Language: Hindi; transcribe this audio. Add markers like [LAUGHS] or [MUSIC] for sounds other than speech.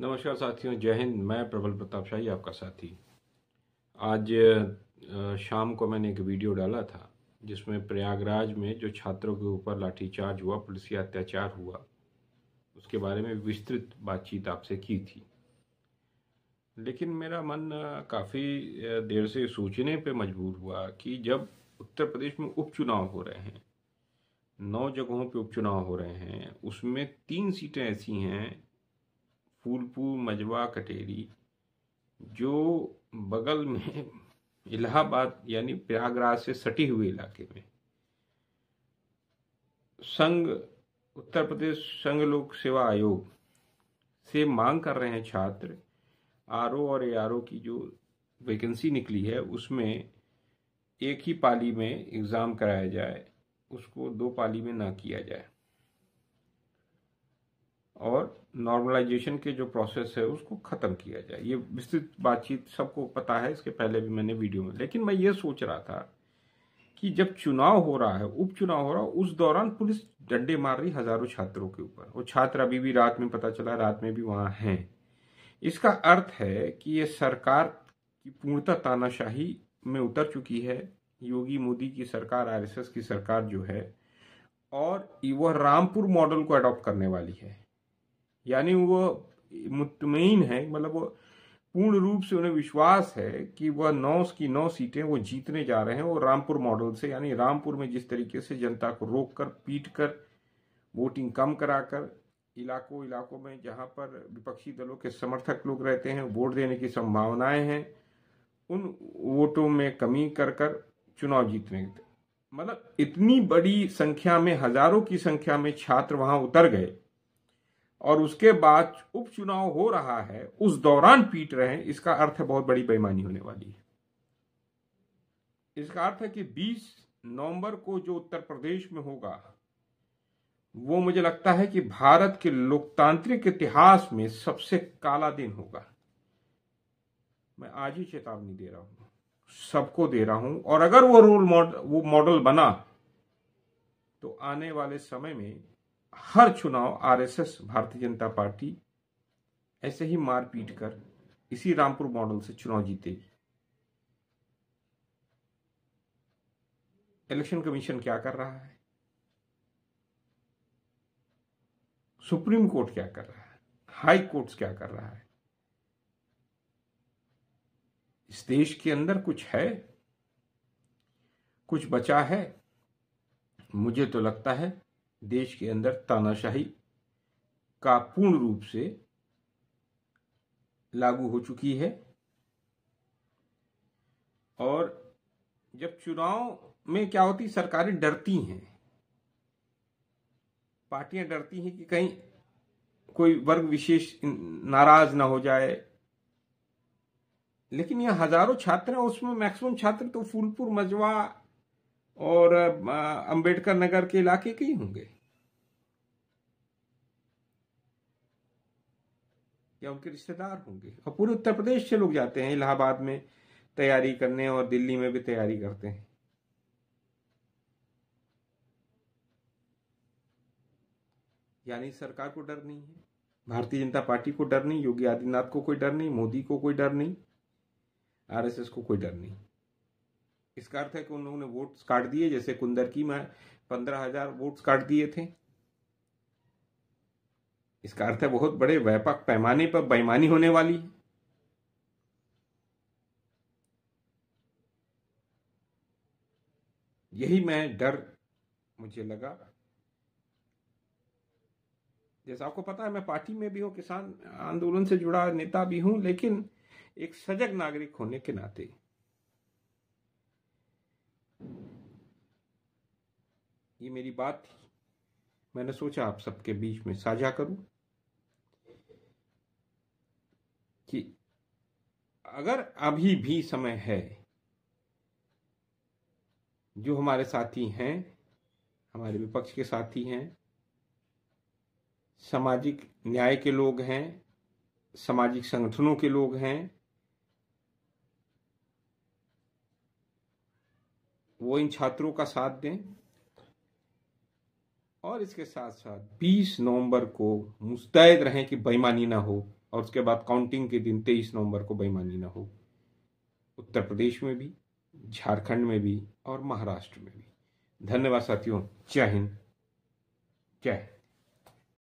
नमस्कार साथियों जय हिंद मैं प्रबल प्रताप शाही आपका साथी आज शाम को मैंने एक वीडियो डाला था जिसमें प्रयागराज में जो छात्रों के ऊपर लाठीचार्ज हुआ पुलिसी अत्याचार हुआ उसके बारे में विस्तृत बातचीत आपसे की थी लेकिन मेरा मन काफ़ी देर से सोचने पे मजबूर हुआ कि जब उत्तर प्रदेश में उपचुनाव हो रहे हैं नौ जगहों पे उपचुनाव हो रहे हैं उसमें तीन सीटें ऐसी हैं फूलपुर मजवा कटेरी जो बगल में [LAUGHS] इलाहाबाद यानी प्रयागराज से सटी हुए इलाके में संघ उत्तर प्रदेश संघ लोक सेवा आयोग से मांग कर रहे हैं छात्र आर और ए की जो वैकेंसी निकली है उसमें एक ही पाली में एग्ज़ाम कराया जाए उसको दो पाली में ना किया जाए और नॉर्मलाइजेशन के जो प्रोसेस है उसको ख़त्म किया जाए ये विस्तृत बातचीत सबको पता है इसके पहले भी मैंने वीडियो में लेकिन मैं ये सोच रहा था कि जब चुनाव हो रहा है उपचुनाव हो रहा है उस दौरान पुलिस डंडे मार रही हजारों छात्रों के ऊपर वो छात्र अभी भी रात में पता चला रात में भी वहां हैं इसका अर्थ है कि ये सरकार की पूर्णता तानाशाही में उतर चुकी है योगी मोदी की सरकार आरएसएस की सरकार जो है और वह रामपुर मॉडल को अडॉप्ट करने वाली है यानी वो मुतमिन है मतलब वो पूर्ण रूप से उन्हें विश्वास है कि वह नौ की नौ सीटें वो जीतने जा रहे हैं वो रामपुर मॉडल से यानी रामपुर में जिस तरीके से जनता को रोक कर पीट कर वोटिंग कम कराकर इलाकों इलाकों में जहां पर विपक्षी दलों के समर्थक लोग रहते हैं वोट देने की संभावनाएं हैं उन वोटों में कमी कर कर चुनाव जीतने मतलब इतनी बड़ी संख्या में हजारों की संख्या में छात्र वहां उतर गए और उसके बाद उपचुनाव हो रहा है उस दौरान पीट रहे हैं इसका अर्थ है बहुत बड़ी बेईमानी होने वाली है इसका अर्थ है कि 20 नवंबर को जो उत्तर प्रदेश में होगा वो मुझे लगता है कि भारत के लोकतांत्रिक इतिहास में सबसे काला दिन होगा मैं आज ही चेतावनी दे रहा हूं सबको दे रहा हूं और अगर वो रोल मॉडल वो मॉडल बना तो आने वाले समय में हर चुनाव आरएसएस भारतीय जनता पार्टी ऐसे ही मार पीट कर इसी रामपुर मॉडल से चुनाव जीतेगी इलेक्शन कमीशन क्या कर रहा है सुप्रीम कोर्ट क्या कर रहा है हाई कोर्ट्स क्या कर रहा है इस देश के अंदर कुछ है कुछ बचा है मुझे तो लगता है देश के अंदर तानाशाही का पूर्ण रूप से लागू हो चुकी है और जब चुनाव में क्या होती सरकारें डरती हैं पार्टियां डरती हैं कि कहीं कोई वर्ग विशेष नाराज ना हो जाए लेकिन यहां हजारों छात्र हैं उसमें मैक्सिमम छात्र तो फूलपुर मजवा और अंबेडकर नगर के इलाके के ही होंगे या उनके रिश्तेदार होंगे और पूरे उत्तर प्रदेश से लोग जाते हैं इलाहाबाद में तैयारी करने और दिल्ली में भी तैयारी करते हैं यानी सरकार को डर नहीं है भारतीय जनता पार्टी को डर नहीं योगी आदित्यनाथ को कोई डर नहीं मोदी को कोई डर नहीं आरएसएस को कोई डर नहीं इसका अर्थ है कि उन लोगों ने वोट्स काट दिए जैसे कुंदरकी में पंद्रह हजार वोट्स काट दिए थे इसका अर्थ है बहुत बड़े व्यापक पैमाने पर बेईमानी होने वाली यही मैं डर मुझे लगा जैसा आपको पता है मैं पार्टी में भी हूँ किसान आंदोलन से जुड़ा नेता भी हूं लेकिन एक सजग नागरिक होने के नाते ये मेरी बात थी मैंने सोचा आप सबके बीच में साझा करूं कि अगर अभी भी समय है जो हमारे साथी हैं हमारे विपक्ष के साथी हैं सामाजिक न्याय के लोग हैं सामाजिक संगठनों के लोग हैं वो इन छात्रों का साथ दें और इसके साथ साथ 20 नवंबर को मुस्तैद रहें कि बेईमानी ना हो और उसके बाद काउंटिंग के दिन 23 नवंबर को बेईमानी ना हो उत्तर प्रदेश में भी झारखंड में भी और महाराष्ट्र में भी धन्यवाद साथियों जय हिंद जय